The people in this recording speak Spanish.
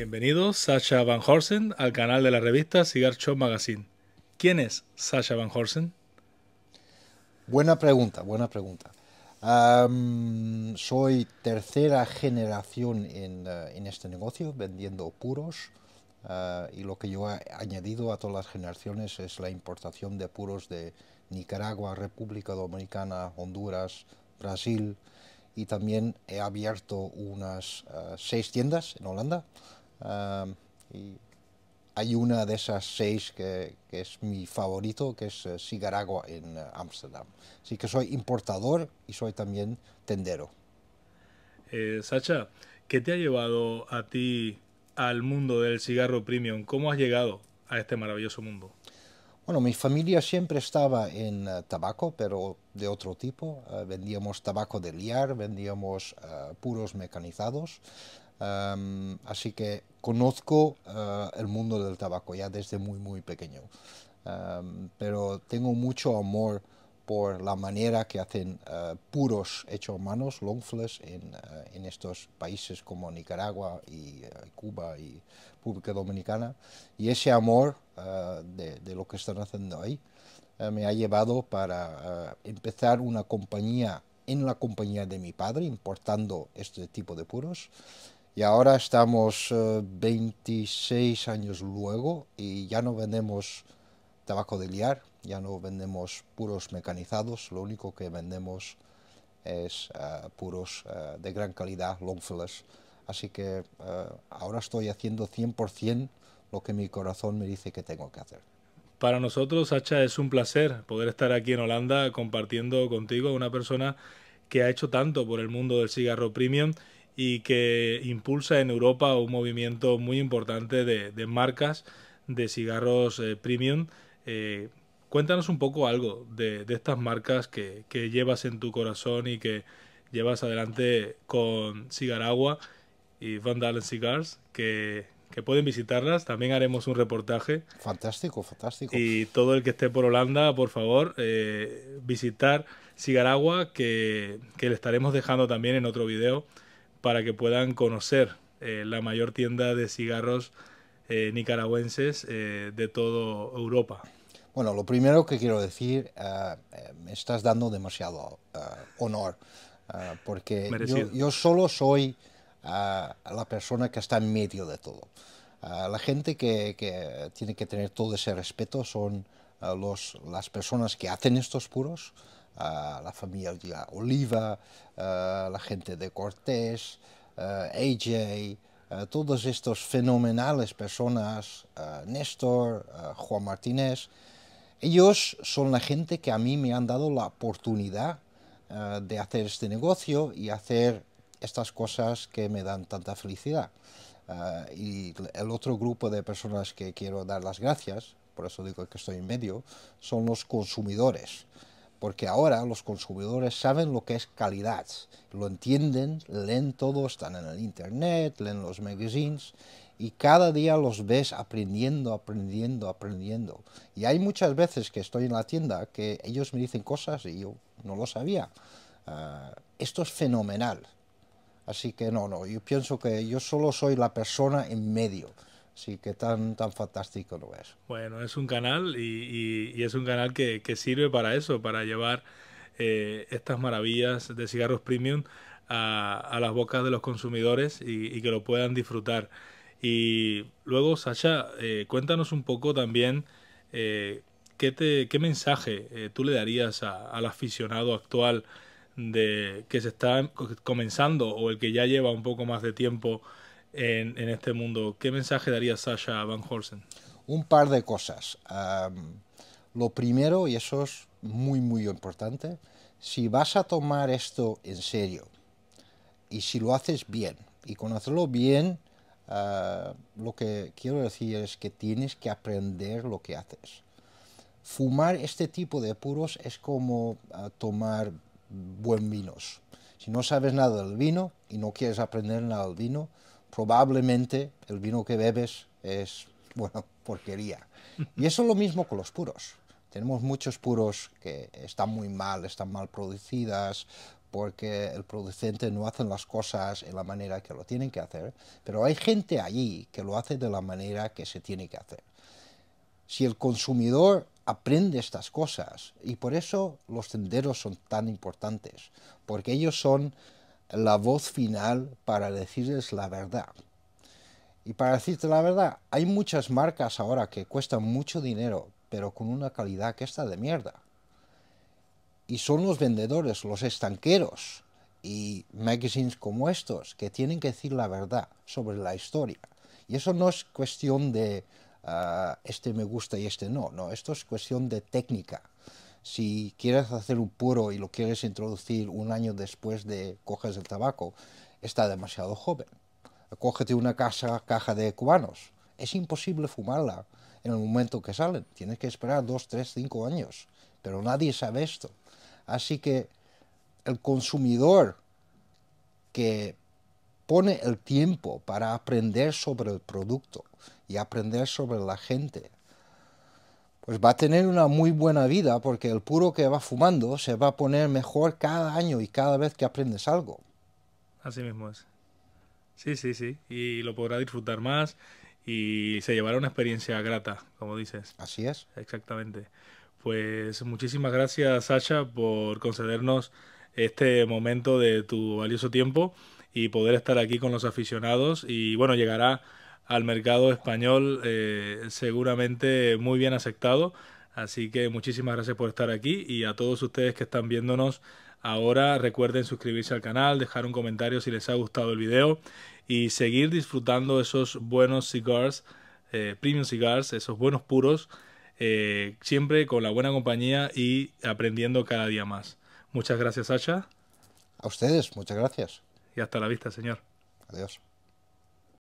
Bienvenido, Sacha Van Horsen, al canal de la revista Cigar Shop Magazine. ¿Quién es Sasha Van Horsen? Buena pregunta, buena pregunta. soy tercera generación eh, en, este negocio, vendiendo puros. Eh, y lo que yo he añadido a todas las generaciones es la importación de puros de Nicaragua, República Dominicana, Honduras, Brasil. Y también he abierto unas eh, seis tiendas en Holanda y hay una de esas seis que, que es mi favorito, que es eh, Sigaragua en eh, Ámsterdam. Así que soy importador y soy también tendero. Eh, Sacha, ¿qué te ha llevado a ti al mundo del cigarro premium? ¿Cómo has llegado a este maravilloso mundo? Bueno, mi familia siempre estaba en tabaco, pero de otro tipo. vendíamos tabaco de liar, vendíamos puros mecanizados. Em, así que conozco eh, el mundo del tabaco ya desde muy, muy pequeño. Em, pero tengo mucho amor por la manera que hacen eh, puros hechos a manos, longfles, en, eh, en, estos países como Nicaragua y Cuba y República Dominicana. Y ese amor de, de, lo que están haciendo ahí me ha llevado para empezar una compañía en la compañía de mi padre, importando este tipo de puros y ahora estamos 26 eh, años luego y ya no vendemos tabaco de liar, ya no vendemos puros mecanizados, lo único que vendemos es eh, puros eh, de gran calidad, fillers Así que ahora estoy haciendo 100% lo que mi corazón me dice que tengo que hacer. Para nosotros, Hacha, es un placer poder estar aquí en Holanda compartiendo contigo una persona que ha hecho tanto por el mundo del cigarro premium y que impulsa en Europa un movimiento muy importante de, marcas de cigarros eh, premium. Eh, cuéntanos un poco algo de, estas marcas que, llevas en tu corazón y que llevas adelante con Cigaragua y Van Dalen Cigars, que, pueden visitarlas. También haremos un reportaje. Fantástico, fantástico. Y todo el que esté por Holanda, por favor, eh, visitar Cigaragua, que, que le estaremos dejando también en otro video para que puedan conocer eh, la mayor tienda de cigarros eh, nicaragüenses eh, de toda Europa. Bueno, lo primero que quiero decir, me estás dando demasiado honor, porque yo, solo soy la persona que está en medio de todo. la gente que, tiene que tener todo ese respeto son las personas que hacen estos puros, la familia Oliva, la gente de Cortés, AJ, todos estos fenomenales personas, Néstor, Juan Martínez, ellos son la gente que a mí me han dado la oportunidad eh, de hacer este negocio y hacer estas cosas que me dan tanta felicidad. Eh, y el otro grupo de personas que quiero dar las gracias, por eso digo que estoy en medio, son los consumidores porque ahora los consumidores saben lo que es calidad, lo entienden, leen todo, están en el internet, leen los magazines y cada día los ves aprendiendo, aprendiendo, aprendiendo. Y hay muchas veces que estoy en la tienda que ellos me dicen cosas y yo no lo sabía. Ah, esto es fenomenal. Así que no, no, yo pienso que yo solo soy la persona en medio sí que tan, tan fantástico lo es. Bueno, es un canal y, es un canal que, sirve para eso, para llevar eh, estas maravillas de cigarros premium a, a, las bocas de los consumidores y, que lo puedan disfrutar. Y luego, Sasha, eh, cuéntanos un poco también eh, qué, mensaje tú le darías al aficionado actual de que se está comenzando o el que ya lleva un poco más de tiempo en, este mundo, ¿qué mensaje daría Sasha a Van Holsen? Un par de cosas. lo primero, y eso es muy, muy importante, si vas a tomar esto en serio y si lo haces bien, y con hacerlo bien, ah, lo que quiero decir es que tienes que aprender lo que haces. Fumar este tipo de puros es como ah, tomar buen vinos. Si no sabes nada del vino y no quieres aprender nada del vino, probablemente el vino que bebes es, bueno, porquería. Y eso es lo mismo con los puros. Tenemos muchos puros que están muy mal, están mal producidas, porque el producente no hace las cosas en la manera que lo tienen que hacer, pero hay gente allí que lo hace de la manera que se tiene que hacer. Si el consumidor aprende estas cosas, y por eso los tenderos son tan importantes, porque ellos son la voz final para decirles la verdad. Y para decirte la verdad, hay muchas marcas ahora que cuestan mucho dinero, pero con una calidad que está de mierda. Y son los vendedores, los estanqueros y magazines como estos que tienen que decir la verdad sobre la historia. Y eso no es cuestión de ah, este me gusta y este no, no, esto es cuestión de técnica si quieres hacer un puro y lo quieres introducir un año después de coges el tabaco, está demasiado joven. Cógete una casa, caja de cubanos. Es imposible fumarla en el momento que salen. Tienes que esperar dos, tres, cinco años. Pero nadie sabe esto. Así que el consumidor que pone el tiempo para aprender sobre el producto y aprender sobre la gente, pues va a tener una muy buena vida porque el puro que va fumando se va a poner mejor cada año y cada vez que aprendes algo. Así mismo es. Sí, sí, sí. Y lo podrá disfrutar más y se llevará una experiencia grata, como dices. Así es. Exactamente. Pues muchísimas gracias, Sasha, por concedernos este momento de tu valioso tiempo y poder estar aquí con los aficionados. Y bueno, llegará al mercado español eh, seguramente muy bien aceptado. Así que muchísimas gracias por estar aquí y a todos ustedes que están viéndonos ahora recuerden suscribirse al canal, dejar un comentario si les ha gustado el video y seguir disfrutando esos buenos cigars, eh, premium cigars, esos buenos puros, eh, siempre con la buena compañía y aprendiendo cada día más. Muchas gracias Hacha, A ustedes, muchas gracias. Y hasta la vista, señor. Adiós.